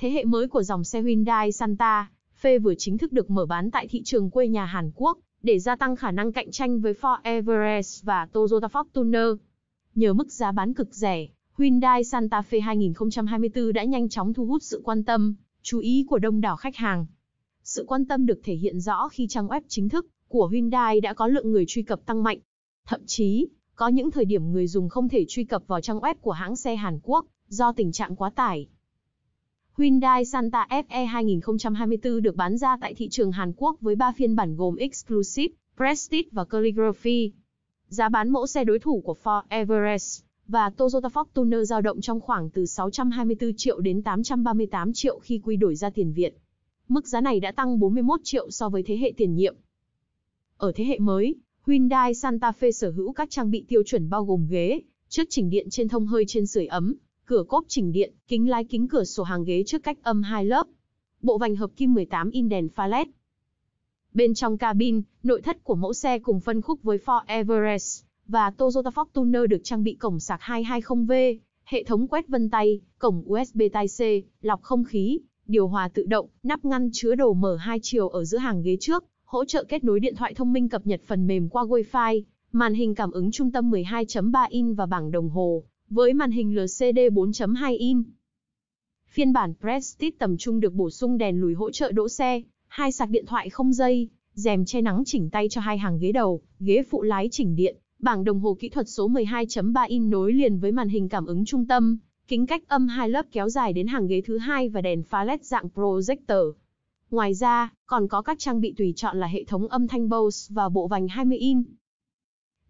Thế hệ mới của dòng xe Hyundai Santa, Fe vừa chính thức được mở bán tại thị trường quê nhà Hàn Quốc, để gia tăng khả năng cạnh tranh với Ford Everest và Toyota Fortuner. Nhờ mức giá bán cực rẻ, Hyundai Santa Fe 2024 đã nhanh chóng thu hút sự quan tâm, chú ý của đông đảo khách hàng. Sự quan tâm được thể hiện rõ khi trang web chính thức của Hyundai đã có lượng người truy cập tăng mạnh. Thậm chí, có những thời điểm người dùng không thể truy cập vào trang web của hãng xe Hàn Quốc do tình trạng quá tải. Hyundai Santa FE 2024 được bán ra tại thị trường Hàn Quốc với 3 phiên bản gồm Exclusive, Prestige và Calligraphy. Giá bán mẫu xe đối thủ của Ford Everest và Toyota Fortuner dao động trong khoảng từ 624 triệu đến 838 triệu khi quy đổi ra tiền Việt. Mức giá này đã tăng 41 triệu so với thế hệ tiền nhiệm. Ở thế hệ mới, Hyundai Santa Fe sở hữu các trang bị tiêu chuẩn bao gồm ghế, trước chỉnh điện trên thông hơi trên sưởi ấm, cửa cốp chỉnh điện, kính lái kính cửa sổ hàng ghế trước cách âm hai lớp. Bộ vành hợp kim 18 in đèn pha LED. Bên trong cabin, nội thất của mẫu xe cùng phân khúc với Ford Everest và Toyota Fortuner được trang bị cổng sạc 220V, hệ thống quét vân tay, cổng USB Type-C, lọc không khí, điều hòa tự động, nắp ngăn chứa đồ mở hai chiều ở giữa hàng ghế trước, hỗ trợ kết nối điện thoại thông minh cập nhật phần mềm qua Wi-Fi, màn hình cảm ứng trung tâm 12.3 in và bảng đồng hồ, với màn hình LCD 4.2 in. Phiên bản Prestige tầm trung được bổ sung đèn lùi hỗ trợ đỗ xe, hai sạc điện thoại không dây, rèm che nắng chỉnh tay cho hai hàng ghế đầu, ghế phụ lái chỉnh điện, bảng đồng hồ kỹ thuật số 12.3 in nối liền với màn hình cảm ứng trung tâm, kính cách âm hai lớp kéo dài đến hàng ghế thứ hai và đèn pha LED dạng projector. Ngoài ra, còn có các trang bị tùy chọn là hệ thống âm thanh Bose và bộ vành 20 in.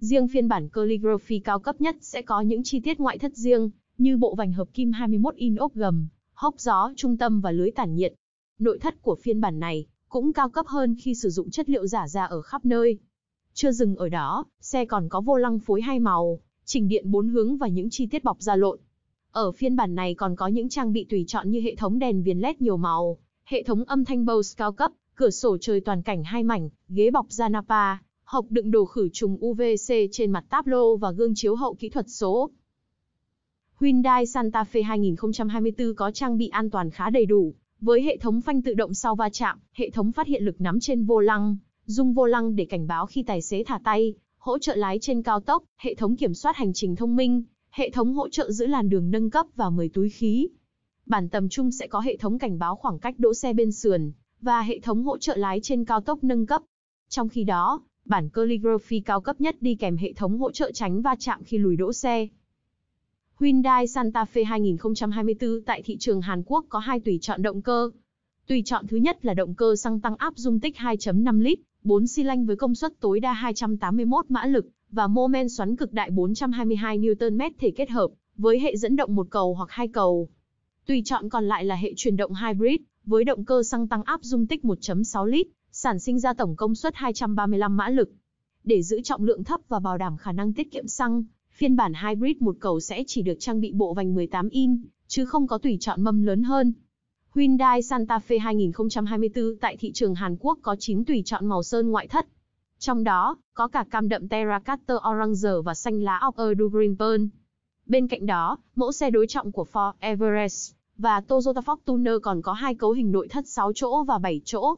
Riêng phiên bản calligraphy cao cấp nhất sẽ có những chi tiết ngoại thất riêng, như bộ vành hợp kim 21 in ốp gầm, hốc gió trung tâm và lưới tản nhiệt. Nội thất của phiên bản này cũng cao cấp hơn khi sử dụng chất liệu giả da ở khắp nơi. Chưa dừng ở đó, xe còn có vô lăng phối hai màu, chỉnh điện bốn hướng và những chi tiết bọc da lộn. Ở phiên bản này còn có những trang bị tùy chọn như hệ thống đèn viền LED nhiều màu, hệ thống âm thanh Bose cao cấp, cửa sổ trời toàn cảnh hai mảnh, ghế bọc da Napa, hộp đựng đồ khử trùng UVC trên mặt táp lô và gương chiếu hậu kỹ thuật số. Hyundai Santa Fe 2024 có trang bị an toàn khá đầy đủ, với hệ thống phanh tự động sau va chạm, hệ thống phát hiện lực nắm trên vô lăng, dùng vô lăng để cảnh báo khi tài xế thả tay, hỗ trợ lái trên cao tốc, hệ thống kiểm soát hành trình thông minh, hệ thống hỗ trợ giữ làn đường nâng cấp và 10 túi khí. Bản tầm trung sẽ có hệ thống cảnh báo khoảng cách đỗ xe bên sườn và hệ thống hỗ trợ lái trên cao tốc nâng cấp. Trong khi đó, bản calligraphy cao cấp nhất đi kèm hệ thống hỗ trợ tránh va chạm khi lùi đỗ xe. Hyundai Santa Fe 2024 tại thị trường Hàn Quốc có hai tùy chọn động cơ. Tùy chọn thứ nhất là động cơ xăng tăng áp dung tích 2.5 lít, 4 xi lanh với công suất tối đa 281 mã lực và mô men xoắn cực đại 422 Nm thể kết hợp với hệ dẫn động một cầu hoặc hai cầu. Tùy chọn còn lại là hệ truyền động hybrid với động cơ xăng tăng áp dung tích 1.6 lít, sản sinh ra tổng công suất 235 mã lực. Để giữ trọng lượng thấp và bảo đảm khả năng tiết kiệm xăng, phiên bản hybrid một cầu sẽ chỉ được trang bị bộ vành 18 in, chứ không có tùy chọn mâm lớn hơn. Hyundai Santa Fe 2024 tại thị trường Hàn Quốc có 9 tùy chọn màu sơn ngoại thất. Trong đó, có cả cam đậm Terra Terracaster Orange và xanh lá Ocker Du Green Pearl. Bên cạnh đó, mẫu xe đối trọng của Ford Everest và Toyota Fortuner còn có hai cấu hình nội thất 6 chỗ và 7 chỗ,